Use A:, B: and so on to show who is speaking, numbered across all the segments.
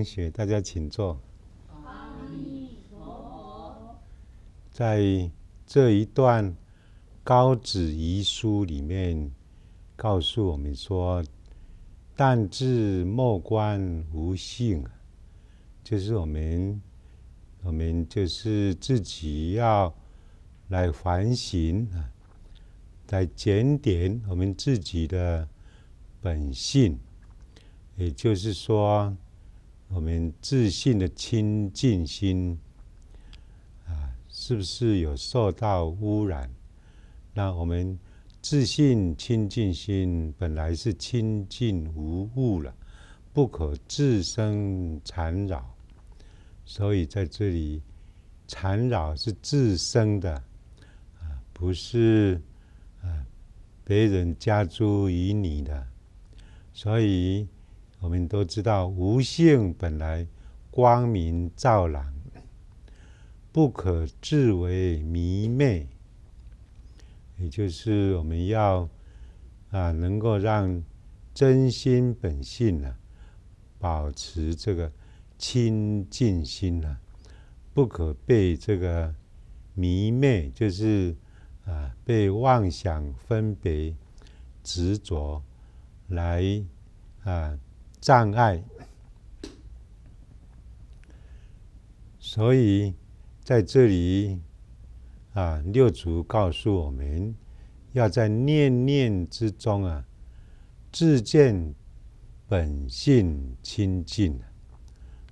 A: 同学，大家请坐。在这一段高子遗书里面，告诉我们说：“但至莫观无性”，就是我们，我们就是自己要来反省啊，来检点我们自己的本性，也就是说。我们自信的清净心啊，是不是有受到污染？那我们自信清净心本来是清净无物了，不可自生缠扰。所以在这里，缠扰是自生的啊，不是啊，别人加诸于你的，所以。我们都知道，无性本来光明照朗，不可自为迷昧。也就是我们要啊，能够让真心本性啊，保持这个清净心啊，不可被这个迷昧，就是啊，被妄想分别执着来啊。障碍，所以在这里啊，六祖告诉我们，要在念念之中啊，自见本性清净。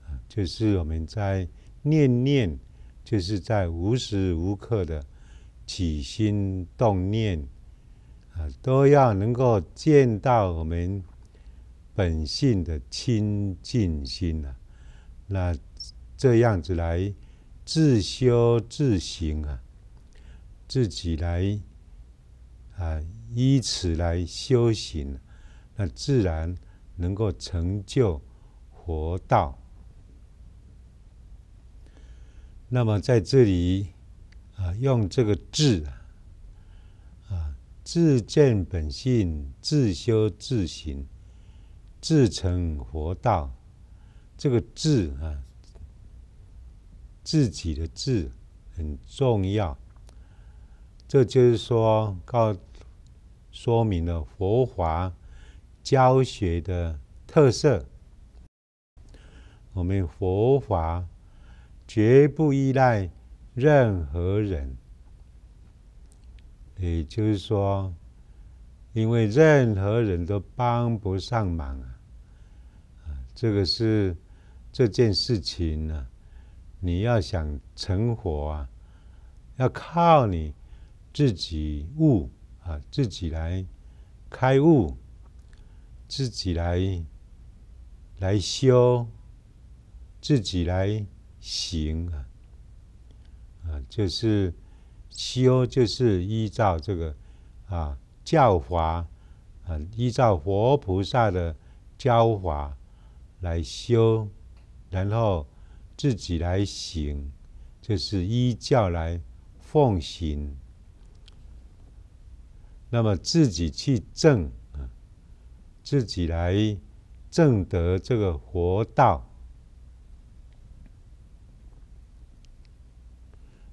A: 啊，就是我们在念念，就是在无时无刻的起心动念啊，都要能够见到我们。本性的清净心啊，那这样子来自修自行啊，自己来啊，以此来修行，那自然能够成就佛道。那么在这里啊，用这个“自”啊，自见本性，自修自行。自成佛道，这个“自”啊，自己的“自”很重要。这就是说，告说明了佛法教学的特色。我们佛法绝不依赖任何人，也就是说。因为任何人都帮不上忙啊！这个是这件事情呢，你要想成活啊，要靠你自己悟啊，自己来开悟，自己来来修，自己来行啊！啊，就是修，就是依照这个啊。教法啊，依照佛菩萨的教法来修，然后自己来行，就是依教来奉行。那么自己去证，自己来证得这个佛道。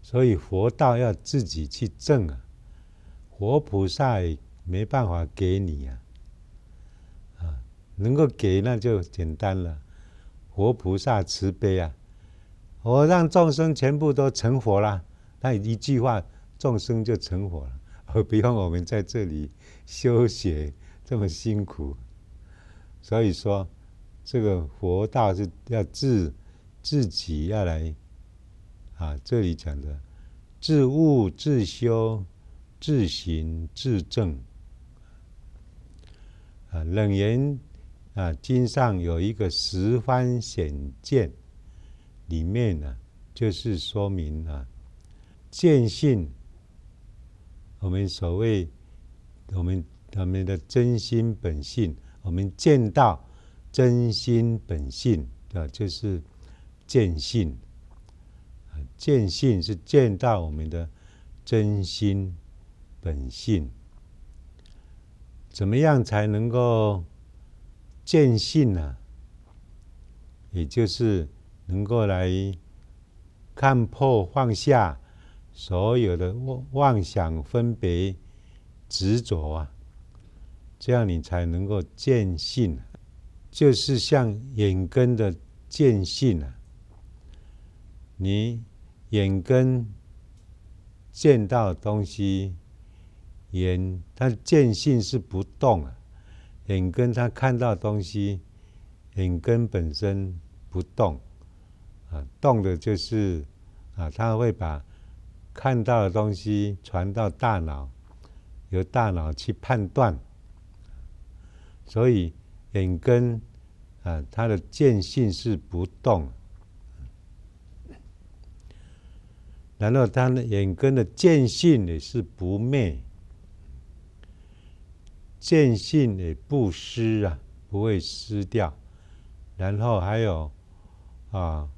A: 所以佛道要自己去证啊，佛菩萨。没办法给你啊，啊，能够给那就简单了。活菩萨慈悲啊，我让众生全部都成佛啦。那一句话，众生就成佛了。而不用我们在这里修学这么辛苦，所以说，这个佛道是要自自己要来啊。这里讲的，自悟、自修、自行、自证。冷岩啊，经上有一个十方显见，里面呢就是说明啊，见性。我们所谓我们我们的真心本性，我们见到真心本性啊，就是见性。见性是见到我们的真心本性。怎么样才能够见性呢？也就是能够来看破放下所有的妄妄想分别执着啊，这样你才能够见性，就是像眼根的见性啊，你眼根见到东西。眼的见性是不动啊，眼根他看到东西，眼根本身不动，啊，动的就是啊，他会把看到的东西传到大脑，由大脑去判断。所以眼根啊，他的见性是不动，然后他的眼根的见性也是不灭。见性也不失啊，不会失掉。然后还有啊，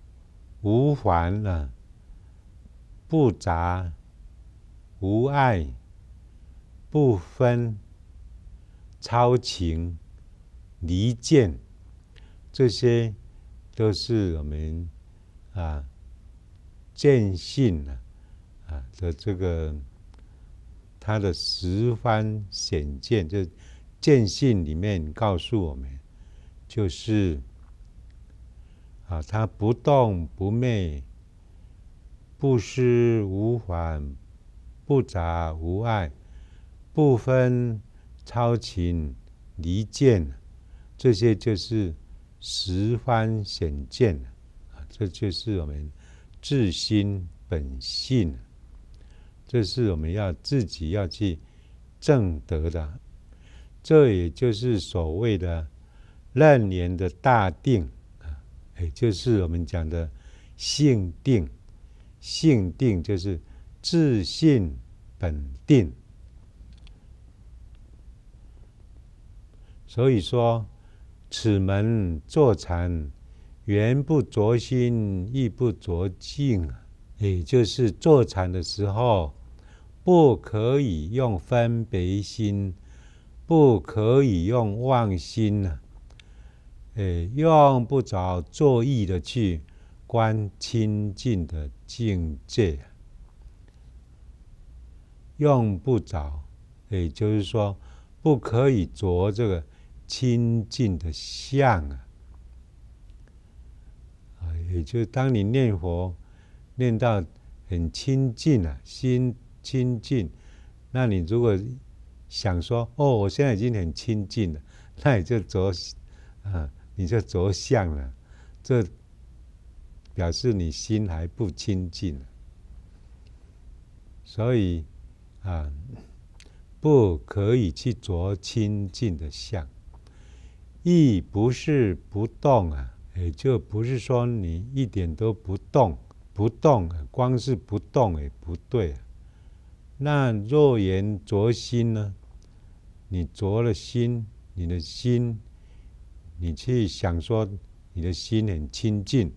A: 无烦啊，不杂，无爱，不分，超情，离见，这些都是我们啊，见性啊啊的这个。他的十番显见，就见性里面告诉我们，就是啊，他不动不昧，不思无返，不杂无碍，不分超情离见，这些就是十番显见啊，这就是我们自心本性。这是我们要自己要去证得的，这也就是所谓的楞年的大定啊，也就是我们讲的性定。性定就是自信本定。所以说，此门坐禅，缘不着心，意不着境，也就是坐禅的时候。不可以用分别心，不可以用妄心啊。哎，用不着作意的去观清净的境界，用不着，也就是说，不可以着这个清净的相啊，也就是当你念佛念到很清净啊，心。清净，那你如果想说“哦，我现在已经很清净了”，那你就着啊，你就着相了。这表示你心还不清净，所以啊，不可以去着清净的相。意不是不动啊，也就不是说你一点都不动，不动光是不动也不对。那若言着心呢？你着了心，你的心，你去想说，你的心很清净。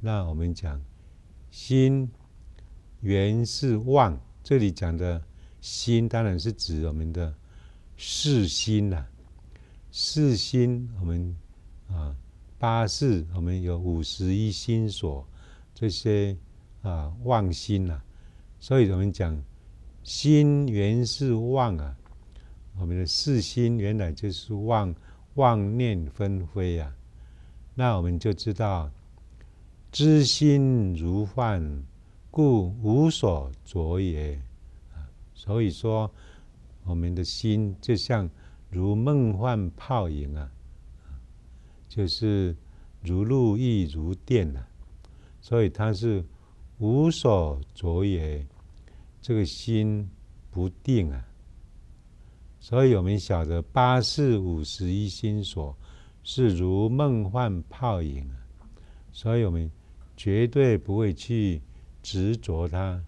A: 那我们讲，心原是妄。这里讲的心当然是指我们的四心啦。四心，我们啊，八识，我们有五十一心所，这些啊妄心呐。所以我们讲。心原是妄啊，我们的四心原来就是妄，妄念纷飞啊。那我们就知道，知心如幻，故无所着也。所以说，我们的心就像如梦幻泡影啊，就是如露亦如电啊，所以它是无所着也。这个心不定啊，所以我们晓得八四五十一心所是如梦幻泡影啊，所以我们绝对不会去执着它，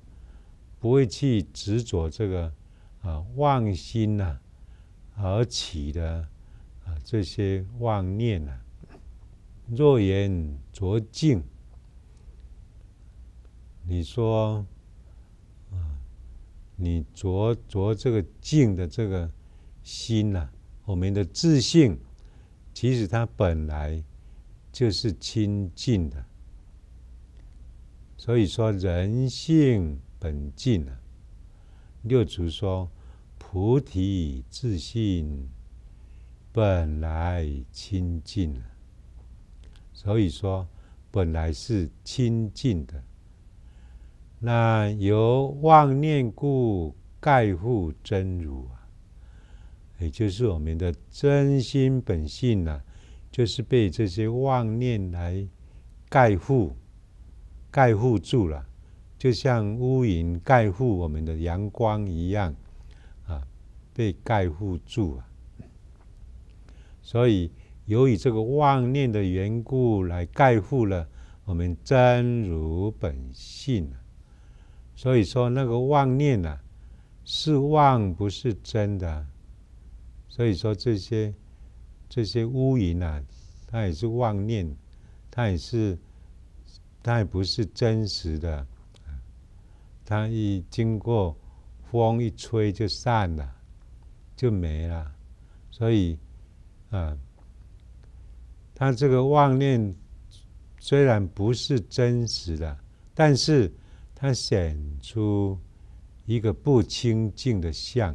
A: 不会去执着这个啊妄心呐而起的啊这些妄念呐，若言着静，你说。你着着这个静的这个心呐，我们的自信，其实它本来就是清净的。所以说，人性本净啊。六祖说：“菩提自信本来清净啊。”所以说，本来是清净的。那由妄念故盖护真如啊，也就是我们的真心本性啊，就是被这些妄念来盖覆、盖覆住了，就像乌云盖覆我们的阳光一样啊，被盖覆住啊。所以，由于这个妄念的缘故来盖覆了我们真如本性。所以说那个妄念啊，是妄，不是真的。所以说这些这些乌云啊，它也是妄念，它也是，它也不是真实的。它一经过风一吹就散了，就没了。所以啊，它这个妄念虽然不是真实的，但是。它显出一个不清净的相，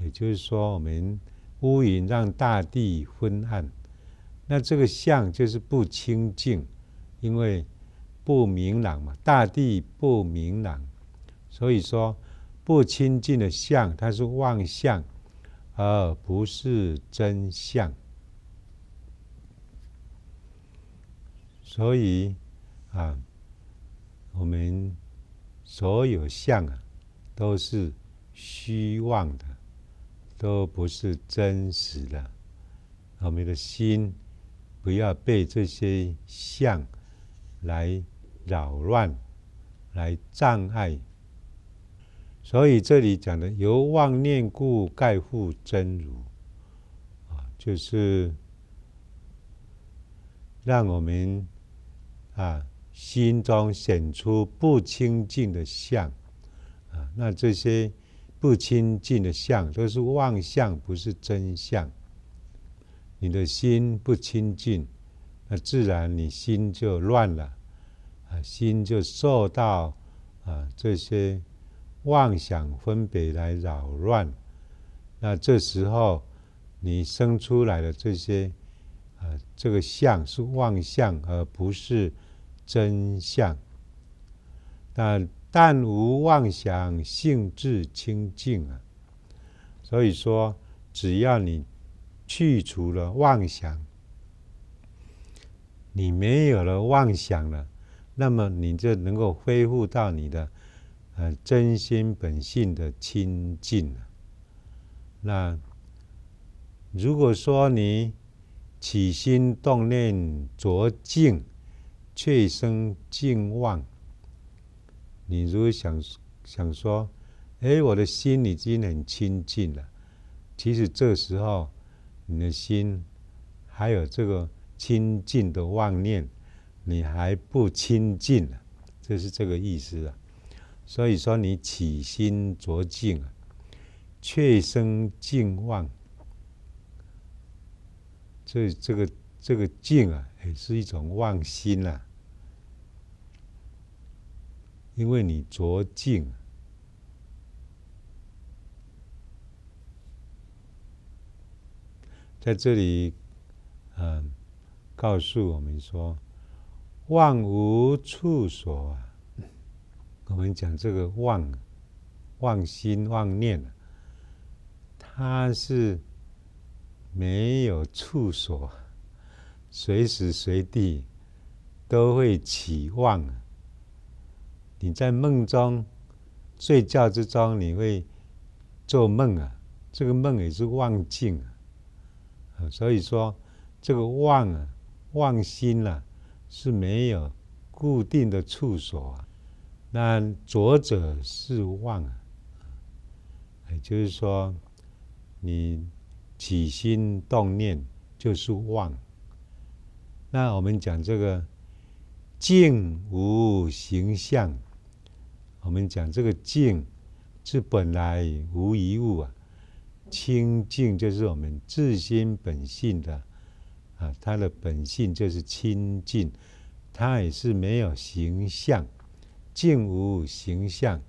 A: 也就是说，我们乌云让大地昏暗，那这个相就是不清净，因为不明朗嘛，大地不明朗，所以说不清净的相，它是妄相，而不是真相，所以啊。我们所有相啊，都是虚妄的，都不是真实的。我们的心不要被这些相来扰乱、来障碍。所以这里讲的由妄念故盖复真如，啊，就是让我们啊。心中显出不清净的相，啊，那这些不清净的相都是妄相，不是真相。你的心不清净，那自然你心就乱了，啊，心就受到啊这些妄想分别来扰乱。那这时候你生出来的这些，啊，这个相是妄相，而不是。真相，但但无妄想，性质清净啊。所以说，只要你去除了妄想，你没有了妄想了，那么你就能够恢复到你的呃真心本性的清净了。那如果说你起心动念浊净，却生净望。你如果想想说，哎，我的心已经很清净了，其实这时候你的心还有这个清净的妄念，你还不清净了，是这个意思啊。所以说，你起心着境啊，却生净望。这这个这个静啊，也是一种妄心啊。因为你着静。在这里，嗯，告诉我们说，妄无处所啊。我们讲这个妄，妄心妄念它是没有处所，随时随地都会起妄啊。你在梦中、睡觉之中，你会做梦啊。这个梦也是妄境啊。啊，所以说这个妄啊、妄心啊，是没有固定的处所啊。那浊者是妄啊，也就是说，你起心动念就是妄。那我们讲这个静无形象。我们讲这个净，是本来无一物啊，清净就是我们自心本性的啊，它的本性就是清净，它也是没有形象，净无形象，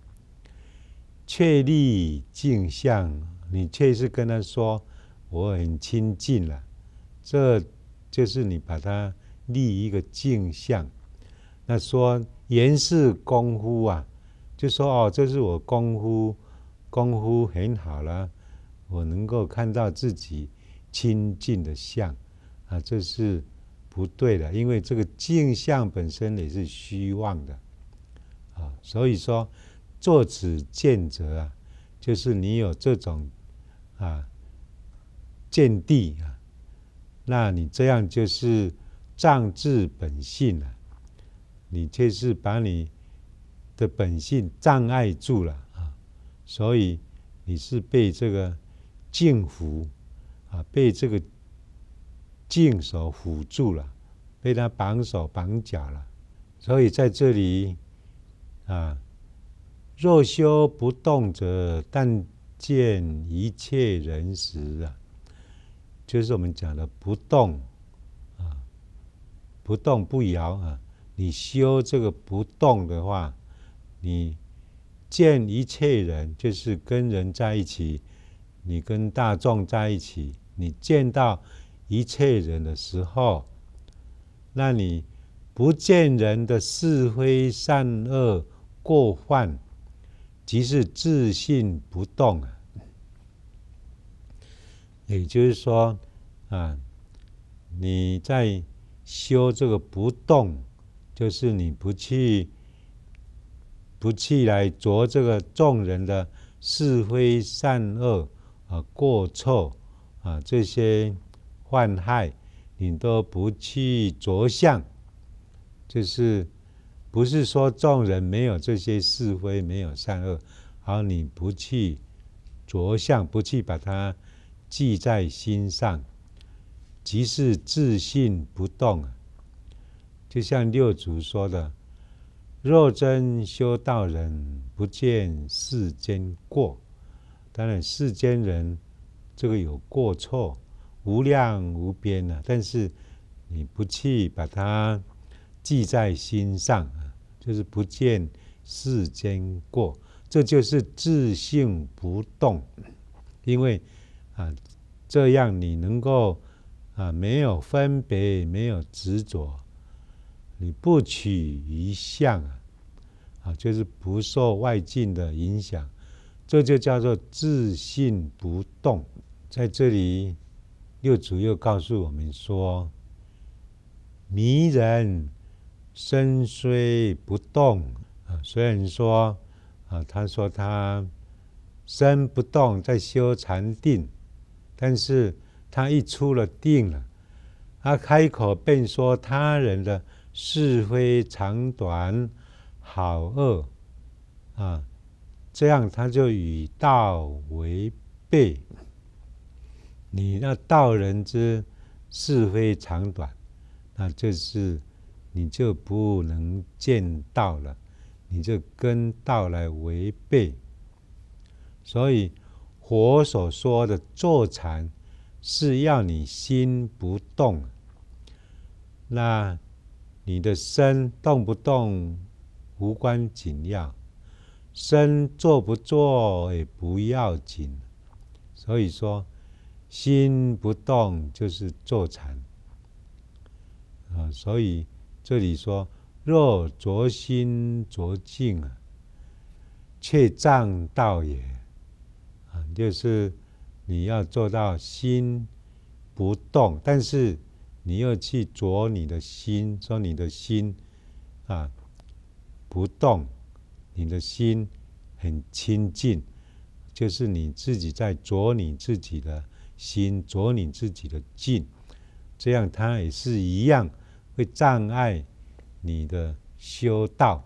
A: 确立镜像，你确实跟他说我很清净了，这就是你把它立一个镜像，那说言是功夫啊。就说哦，这是我功夫，功夫很好了，我能够看到自己清净的相，啊，这是不对的，因为这个镜像本身也是虚妄的，啊，所以说做此见者啊，就是你有这种啊见地啊，那你这样就是障自本性了，你这是把你。的本性障碍住了啊，所以你是被这个镜符啊，被这个镜手辅住了，被他绑手绑脚了。所以在这里啊，若修不动者，但见一切人时啊，就是我们讲的不动啊，不动不摇啊。你修这个不动的话。你见一切人，就是跟人在一起。你跟大众在一起，你见到一切人的时候，那你不见人的是非善恶过患，即是自信不动啊。也就是说，啊，你在修这个不动，就是你不去。不去来着这个众人的是非善恶啊过错啊这些患害，你都不去着相，就是不是说众人没有这些是非没有善恶，好，你不去着相，不去把它记在心上，即是自信不动。就像六祖说的。若真修道人，不见世间过。当然，世间人这个有过错，无量无边呐。但是你不去把它记在心上，就是不见世间过。这就是自性不动，因为啊，这样你能够啊，没有分别，没有执着。你不取于相啊，啊，就是不受外境的影响，这就叫做自信不动。在这里，六祖又告诉我们说：“迷人，身虽不动啊，虽然说啊，他说他身不动，在修禅定，但是他一出了定了，他开口便说他人的。”是非长短，好恶，啊，这样他就与道违背。你那道人之是非长短，那就是你就不能见道了，你就跟道来违背。所以，佛所说的坐禅是要你心不动，那。你的身动不动无关紧要，身坐不坐也不要紧，所以说心不动就是坐禅啊。所以这里说若着心着境啊，却障道也啊，就是你要做到心不动，但是。你要去着你的心，说你的心啊不动，你的心很清净，就是你自己在着你自己的心，着你自己的境，这样它也是一样会障碍你的修道，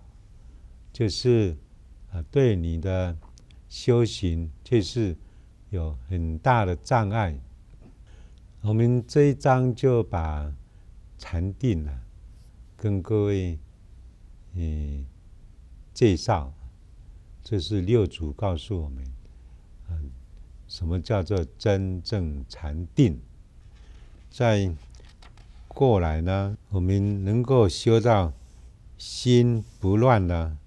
A: 就是啊对你的修行却是有很大的障碍。我们这一章就把禅定啊，跟各位嗯介绍，这是六祖告诉我们，嗯，什么叫做真正禅定？再过来呢，我们能够修到心不乱呢，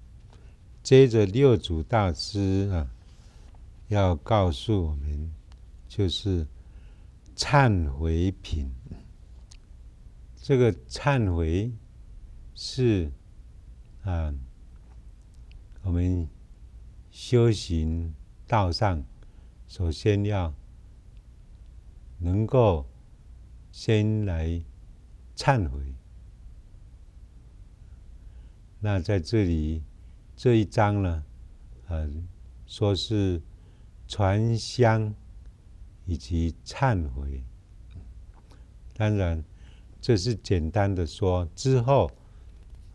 A: 接着六祖大师啊，要告诉我们，就是。忏悔品，这个忏悔是啊，我们修行道上首先要能够先来忏悔。那在这里这一章呢，呃，说是传香。以及忏悔，当然这是简单的说。之后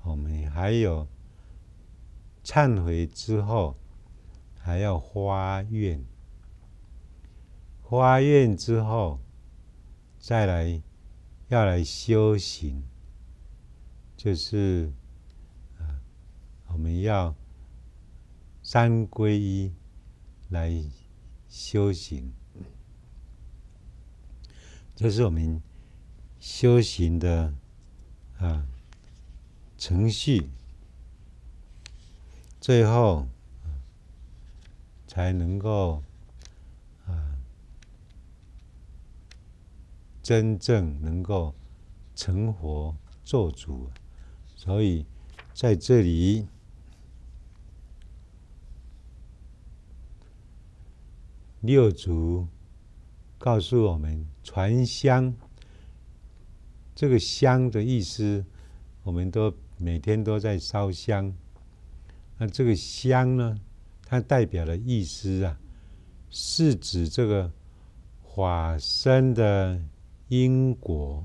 A: 我们还有忏悔之后，还要发愿，发愿之后再来要来修行，就是啊，我们要三皈依来修行。这是我们修行的啊程序，最后才能够啊真正能够成佛做主，所以在这里六足。告诉我们，传香这个香的意思，我们都每天都在烧香。那这个香呢，它代表的意思啊，是指这个法身的因果。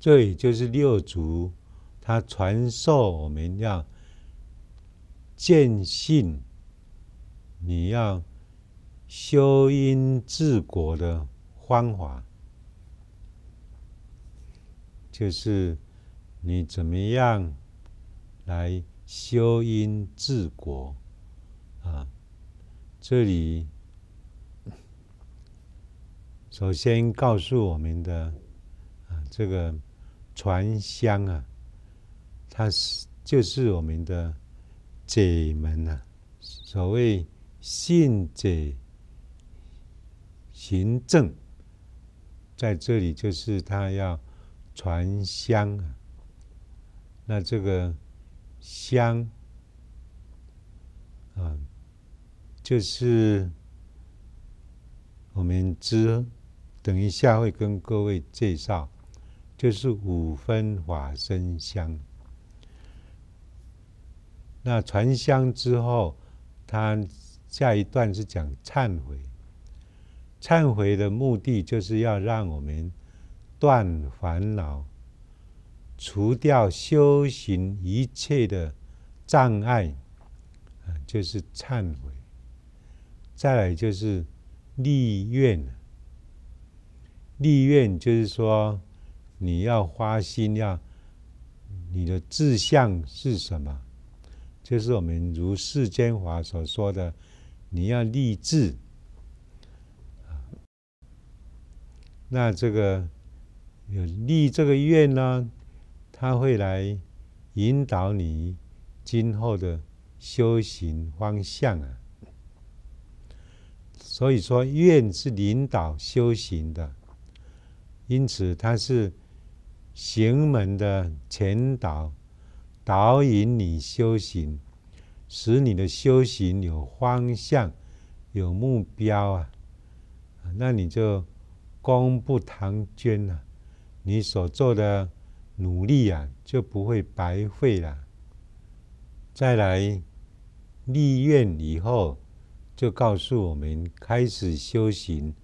A: 这里就是六祖，他传授我们要见性，你要。修因治国的方法，就是你怎么样来修因治国啊？这里首先告诉我们的啊，这个传香啊，它是就是我们的解门啊，所谓信解。行政，在这里，就是他要传香。那这个香啊，就是我们知，等一下会跟各位介绍，就是五分法身香。那传香之后，他下一段是讲忏悔。忏悔的目的就是要让我们断烦恼，除掉修行一切的障碍，啊，就是忏悔。再来就是立愿，立愿就是说你要花心，要你的志向是什么？就是我们如世间华所说的，你要立志。那这个有立这个愿呢，他会来引导你今后的修行方向啊。所以说，愿是引导修行的，因此它是行门的前导，导引你修行，使你的修行有方向、有目标啊。那你就。功不唐捐呐，你所做的努力啊就不会白费了。再来立愿以后，就告诉我们开始修行，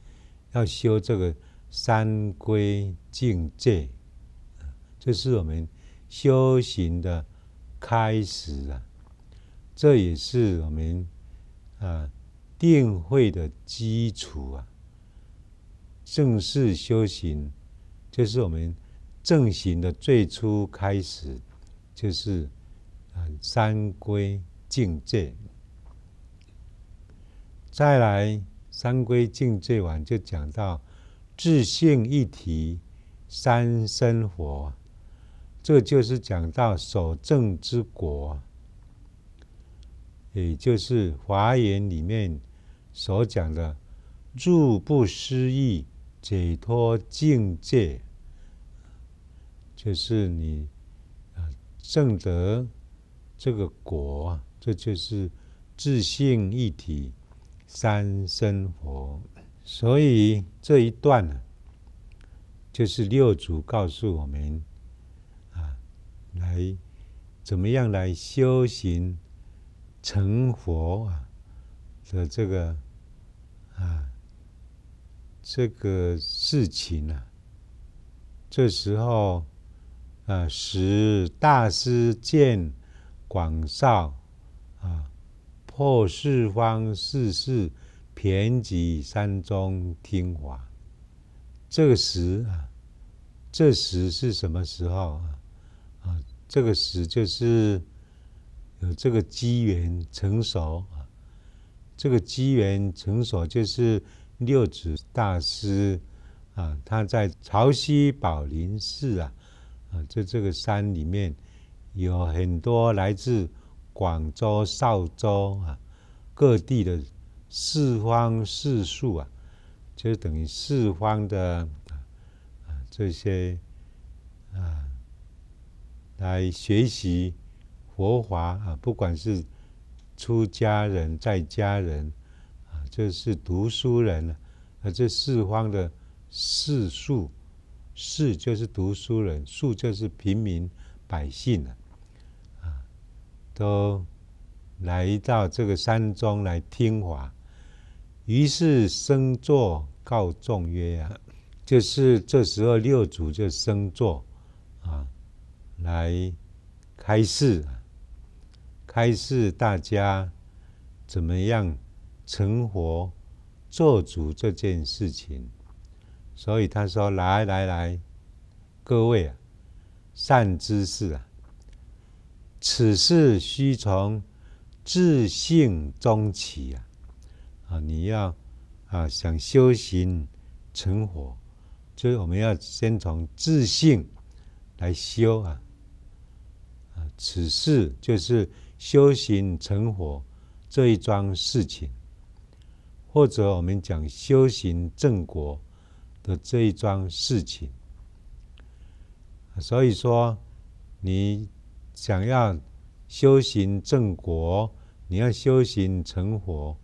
A: 要修这个三规境界，这是我们修行的开始啊，这也是我们啊定慧的基础啊。正式修行，就是我们正行的最初开始，就是三规境界。再来三规境界完就讲到自性一体三生活，这就是讲到守正之国，也就是华严里面所讲的入不思议。解脱境界，就是你啊正德这个果，这就是自信一体三生佛。所以这一段呢，就是六祖告诉我们啊，来怎么样来修行成佛啊的这个啊。这个事情啊，这时候，呃，十大师见广少啊，破四方世事，偏山中听华。这时啊，这时是什么时候啊？啊，这个时就是有这个机缘成熟啊。这个机缘成熟就是。六祖大师啊，他在潮汐宝林寺啊，啊，在这个山里面有很多来自广州、邵州啊各地的四方四庶啊，就等于四方的啊这些啊来学习佛法啊，不管是出家人在家人。这是读书人啊，这四方的士庶，士就是读书人，庶就是平民百姓啊，啊，都来到这个山庄来听话。于是升座告众曰啊，就是这时候六祖就升座啊，来开示，开示大家怎么样？成佛做主这件事情，所以他说：“来来来，各位啊，善知识啊，此事须从自性中起啊！啊，你要啊想修行成佛，就是我们要先从自性来修啊！啊，此事就是修行成佛这一桩事情。”或者我们讲修行正果的这一桩事情，所以说你想要修行正果，你要修行成佛，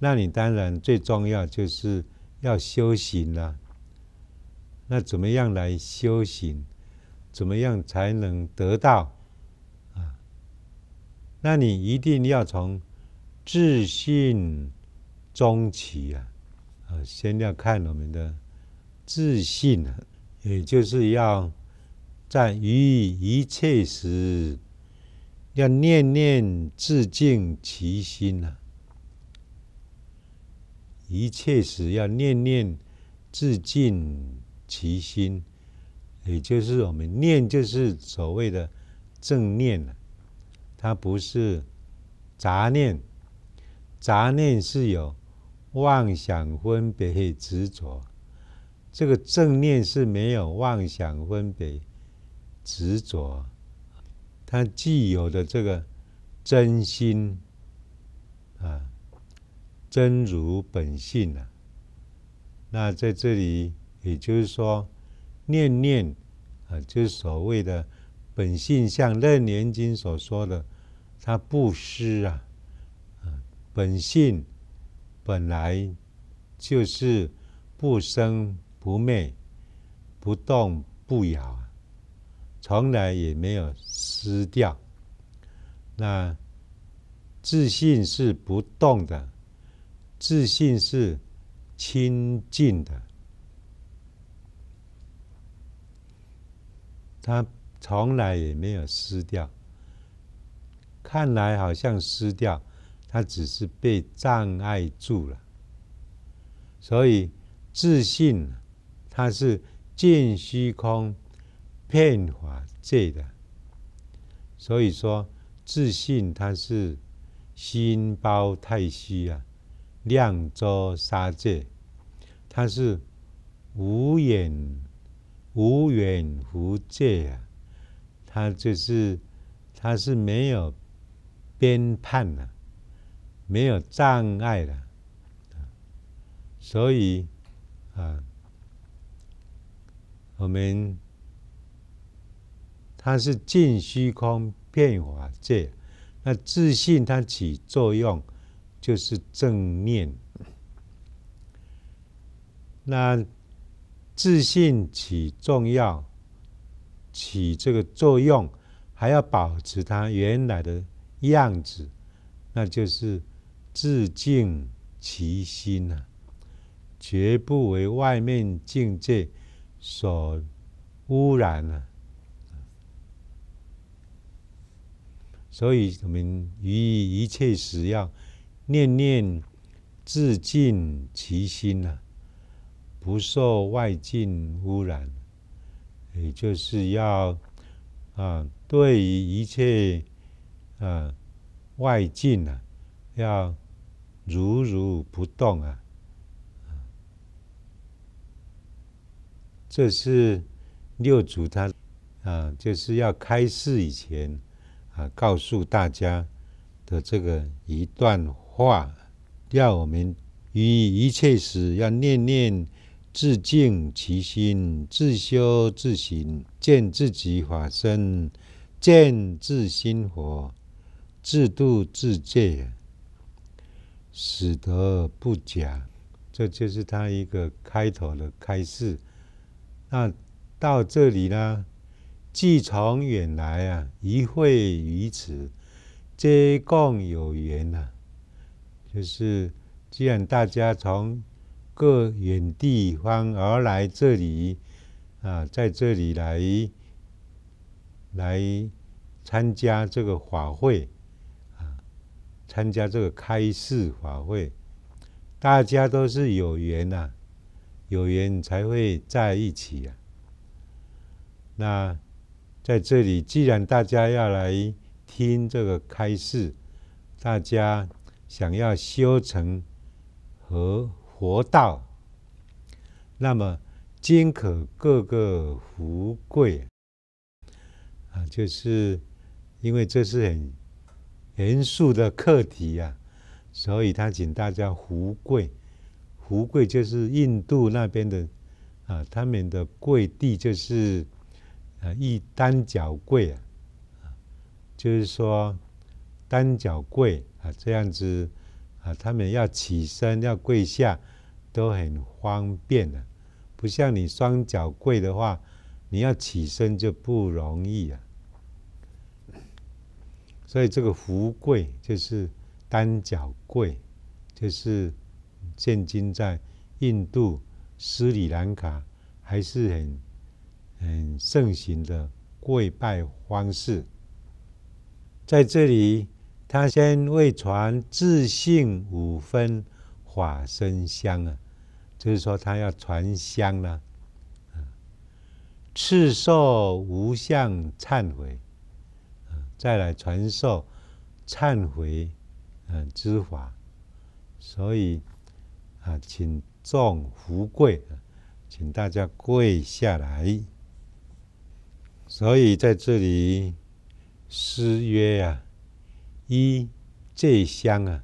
A: 那你当然最重要就是要修行了。那怎么样来修行？怎么样才能得到那你一定要从自信。中期啊，啊，先要看我们的自信，也就是要在于一切时，要念念自净其心啊。一切时要念念自净其心，也就是我们念就是所谓的正念了，它不是杂念，杂念是有。妄想分别执着，这个正念是没有妄想分别执着，它既有的这个真心啊，真如本性啊。那在这里，也就是说，念念啊，就是所谓的本性，像《楞严经》所说的，它不失啊，啊，本性。本来就是不生不灭、不动不摇，从来也没有失掉。那自信是不动的，自信是清净的，它从来也没有失掉。看来好像失掉。他只是被障碍住了，所以自信，它是见虚空、变法界的。所以说，自信它是心包太虚啊，量周沙界，它是无眼、无眼无界啊，它就是它是没有边判的。没有障碍了，所以，啊，我们它是净虚空变化界。那自信它起作用，就是正念。那自信起重要，起这个作用，还要保持它原来的样子，那就是。自净其心啊，绝不为外面境界所污染啊！所以我们于一切时要念念自净其心啊，不受外境污染。也就是要啊，对于一切啊外境啊，要。如如不动啊！这是六祖他啊，就是要开示以前啊，告诉大家的这个一段话，要我们于一切时要念念自净其心，自修自省，见自己法身，见自心佛，自度自戒。使得不假，这就是他一个开头的开示。那到这里呢，既从远来啊，一会于此，皆共有缘呐。就是，既然大家从各远地方而来这里啊，在这里来来参加这个法会。参加这个开示法会，大家都是有缘呐，有缘才会在一起啊。那在这里，既然大家要来听这个开示，大家想要修成和佛道，那么均可各个福贵啊，就是因为这是很。严肃的课题呀，所以他请大家胡跪，胡跪就是印度那边的啊，他们的跪地就是啊一单脚跪啊，就是说单脚跪啊这样子啊，他们要起身要跪下都很方便的，不像你双脚跪的话，你要起身就不容易啊。所以这个福贵就是单脚跪，就是现今在印度、斯里兰卡还是很很盛行的跪拜方式。在这里，他先为传自信五分法身香啊，就是说他要传香了。赤说无相忏悔。再来传授忏悔嗯之法，所以啊，请众福贵，请大家跪下来。所以在这里诗约啊，一这香啊，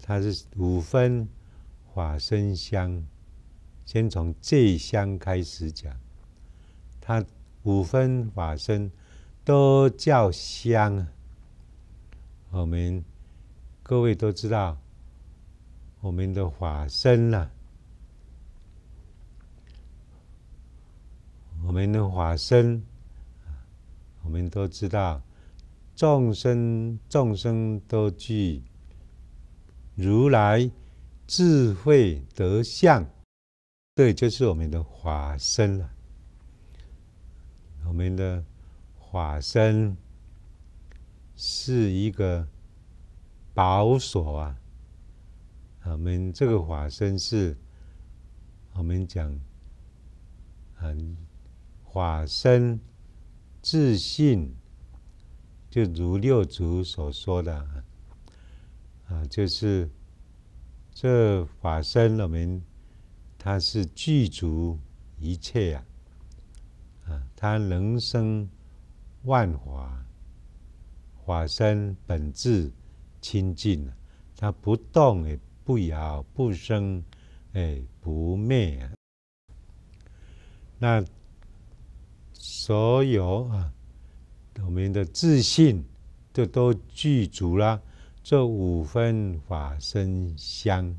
A: 它是五分法身香，先从这香开始讲，它五分法身。都叫啊。我们各位都知道，我们的法身了，我们的法身，我们都知道，众生众生都具如来智慧德相，这就是我们的法身了，我们的。法身是一个宝所啊！我们这个法身是，我们讲，嗯，法身自信，就如六祖所说的啊，就是这法身，我们它是具足一切呀，啊，它能生。万法法身本质清净啊，它不动也不摇不生哎，不灭啊。那所有啊，我们的自信就都具足了，这五分法身香，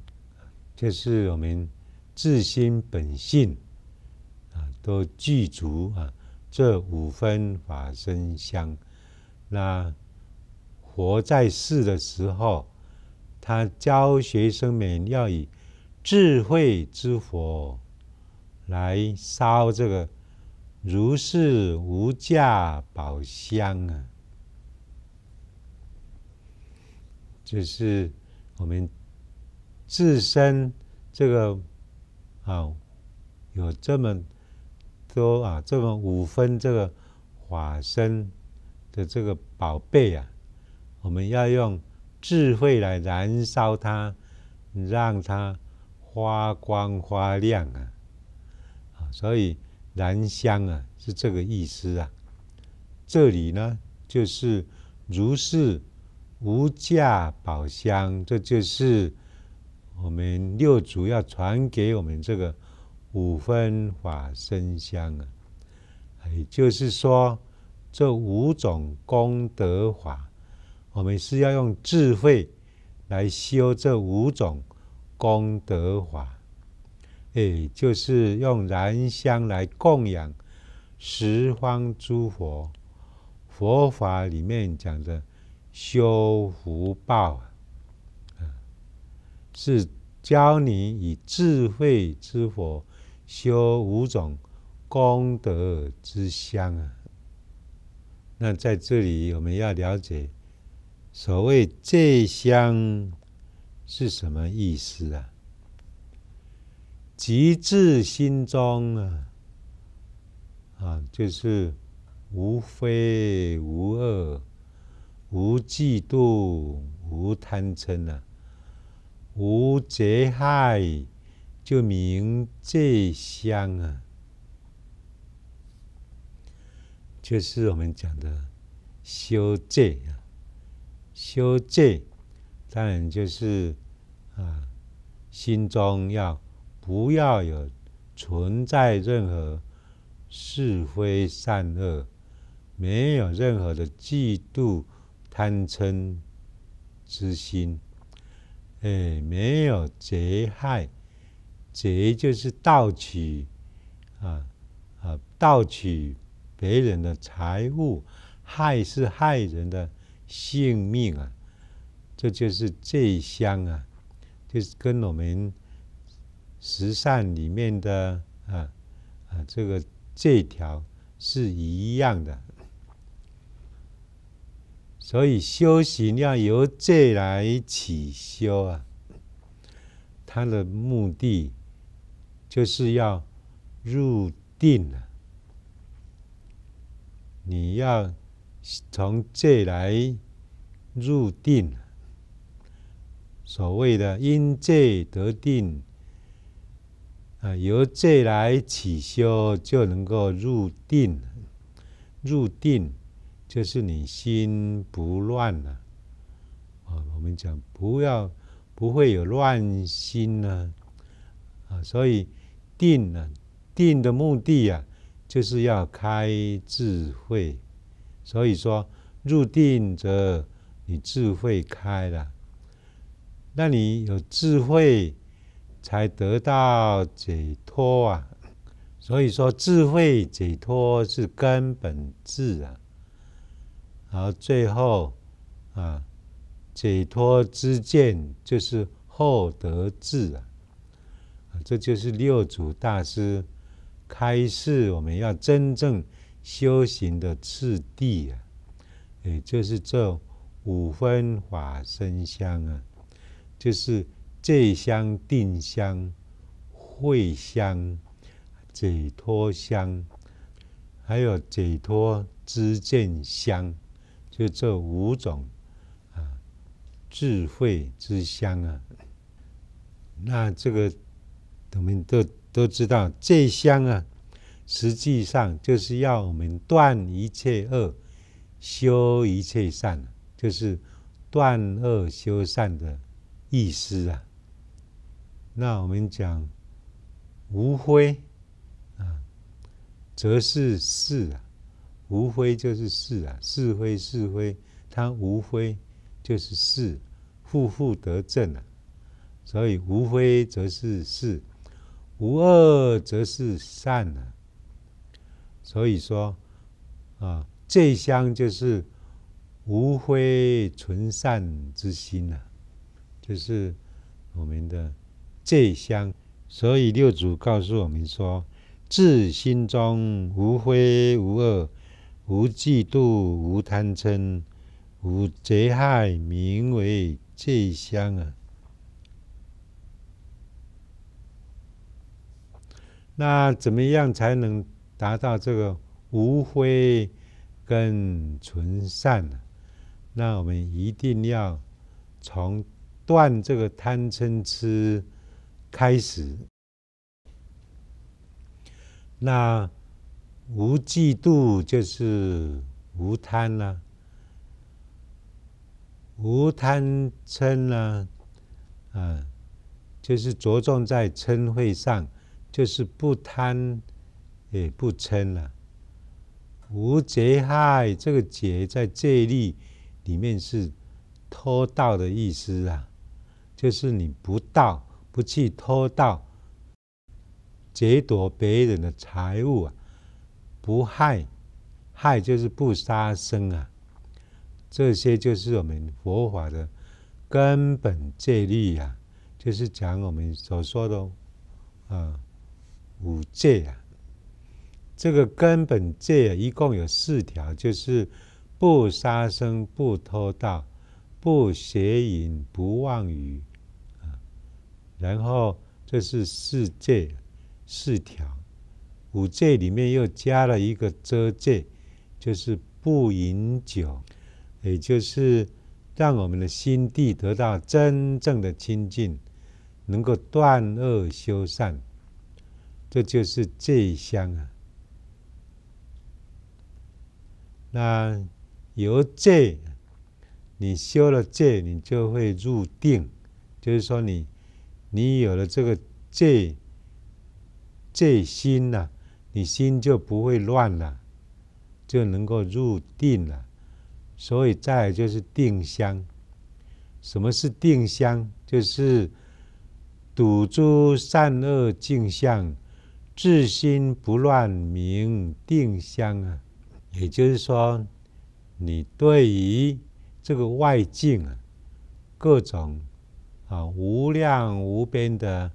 A: 就是我们自心本性啊，都具足啊。这五分法身香，那佛在世的时候，他教学生们要以智慧之火来烧这个如是无价宝香啊，就是我们自身这个啊有这么。说啊，这个五分这个法身的这个宝贝啊，我们要用智慧来燃烧它，让它发光发亮啊！所以燃香啊，是这个意思啊。这里呢，就是如是无价宝香，这就是我们六祖要传给我们这个。五分法生香啊，也就是说，这五种功德法，我们是要用智慧来修这五种功德法，哎，就是用燃香来供养十方诸佛。佛法里面讲的修福报啊，是教你以智慧之火。修五种功德之香啊，那在这里我们要了解，所谓戒香是什么意思啊？极致心中啊，啊，就是无非无恶，无嫉妒，无贪嗔啊，无劫害。就名这香啊，就是我们讲的修戒啊。修戒当然就是啊，心中要不要有存在任何是非善恶，没有任何的嫉妒贪嗔之心，哎，没有劫害。罪就是盗取，啊啊，盗取别人的财物，害是害人的性命啊！这就是罪相啊，就是跟我们十善里面的啊啊这个这条是一样的。所以修行要由这来起修啊，它的目的。就是要入定了，你要从戒来入定，所谓的因戒得定啊，由戒来起修就能够入定，入定就是你心不乱了啊。我们讲不要不会有乱心呢啊，所以。定啊，定的目的啊，就是要开智慧。所以说，入定者你智慧开了，那你有智慧才得到解脱啊。所以说，智慧解脱是根本智啊。然后最后啊，解脱之见就是后得智啊。这就是六祖大师开示我们要真正修行的次第啊，也就是这五分法身香啊，就是这香、定香、慧香、解脱香，还有解脱知见香，就这五种啊，智慧之香啊，那这个。我们都都知道，这香啊，实际上就是要我们断一切恶，修一切善，就是断恶修善的意思啊。那我们讲无灰啊，则是是啊，无灰就是是啊，是灰是灰，它无灰就是是，负负得正啊。所以无非则是是。无恶则是善啊。所以说，啊，这香就是无非纯善之心啊，就是我们的这香。所以六祖告诉我们说，自心中无非无恶，无嫉妒无贪嗔无贼害，名为这香啊。那怎么样才能达到这个无灰跟纯善呢？那我们一定要从断这个贪嗔痴开始。那无嫉妒就是无贪啦，无贪嗔呢、啊，就是着重在嗔会上。就是不贪，也不嗔了，无劫害。这个劫在戒律里面是偷盗的意思啊，就是你不盗，不去偷盗，劫夺别人的财物啊，不害，害就是不杀生啊。这些就是我们佛法的根本戒律啊，就是讲我们所说的，啊。五戒啊，这个根本戒啊，一共有四条，就是不杀生、不偷盗、不邪淫、不妄语啊。然后这是四戒，四条。五戒里面又加了一个遮戒，就是不饮酒，也就是让我们的心地得到真正的清净，能够断恶修善。这就是戒香啊，那由这，你修了这，你就会入定，就是说你你有了这个戒戒心呐，你心就不会乱了，就能够入定了。所以再就是定香，什么是定香？就是堵住善恶镜像。自心不乱，明定相啊。也就是说，你对于这个外境啊，各种啊无量无边的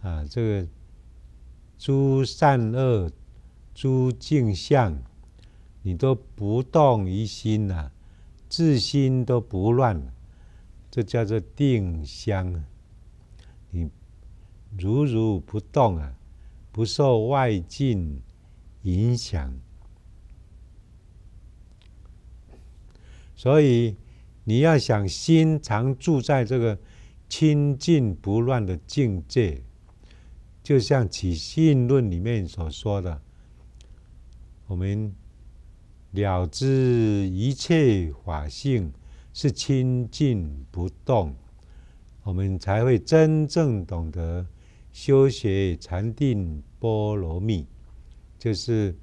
A: 啊这个诸善恶、诸境相，你都不动于心呐，自心都不乱，这叫做定相。啊，你如如不动啊。不受外境影响，所以你要想心常住在这个清净不乱的境界，就像《起信论》里面所说的，我们了知一切法性是清净不动，我们才会真正懂得。修学禅定波罗蜜，就是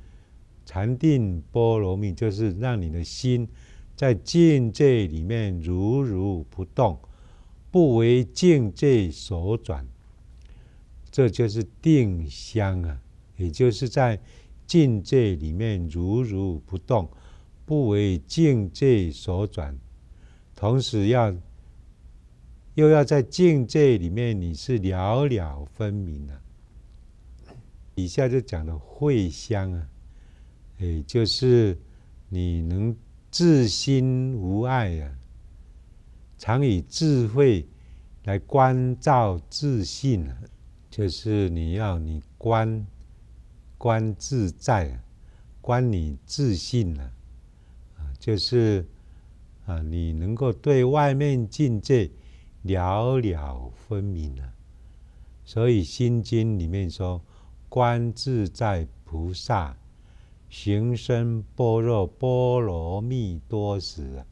A: 禅定波罗蜜，就是让你的心在境界里面如如不动，不为境界所转，这就是定相啊。也就是在境界里面如如不动，不为境界所转，同时要。又要在境界里面，你是了了分明啊。以下就讲了慧香啊，哎，就是你能自心无碍啊，常以智慧来关照自信啊，就是你要你观观自在，观你自信啊，啊，就是啊，你能够对外面境界。了了分明啊，所以《心经》里面说：“观自在菩萨，行深般若波罗蜜多时啊，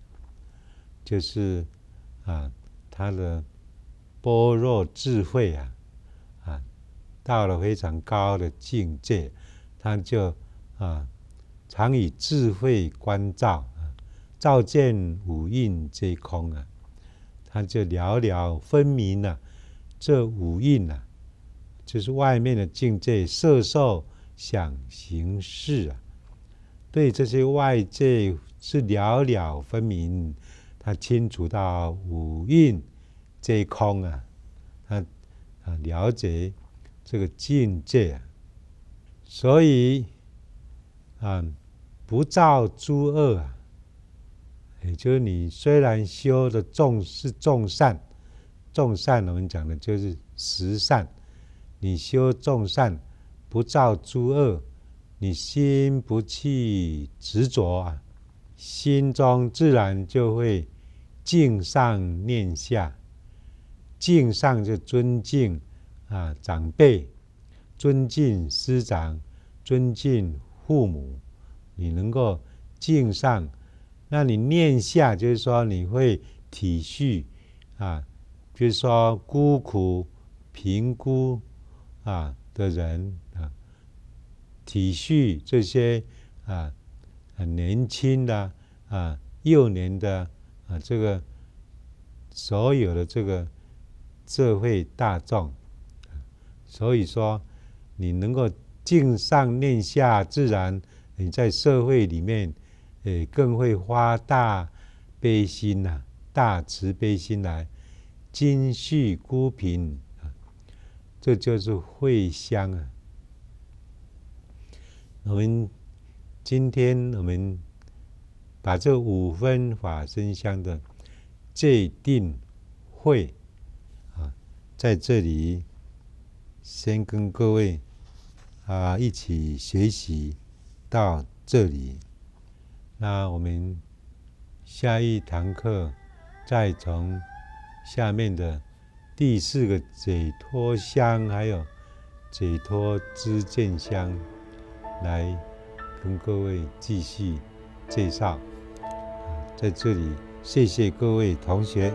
A: 就是啊，他的般若智慧啊，啊，到了非常高的境界，他就啊，常以智慧观照，照见五蕴皆空啊。”他就了了分明了，这五蕴呐，就是外面的境界，色受想行识啊，对这些外界是了了分明，他清楚到五蕴皆空啊，他啊了解这个境界，所以啊不造诸恶啊。也就是你虽然修的众是众善，众善我们讲的就是十善，你修众善，不造诸恶，你心不去执着啊，心中自然就会敬上念下，敬上就尊敬啊长辈，尊敬师长，尊敬父母，你能够敬上。那你念下，就是说你会体恤啊，就是说孤苦贫孤啊的人啊，体恤这些啊很年轻的啊幼年的啊这个所有的这个社会大众，所以说你能够敬上念下，自然你在社会里面。对，更会发大悲心呐，大慈悲心来，精世孤贫啊，这就是慧香啊。我们今天我们把这五分法身香的最定慧啊，在这里先跟各位啊一起学习到这里。那我们下一堂课再从下面的第四个解脱箱，还有解脱之戒箱，来跟各位继续介绍。在这里，谢谢各位同学。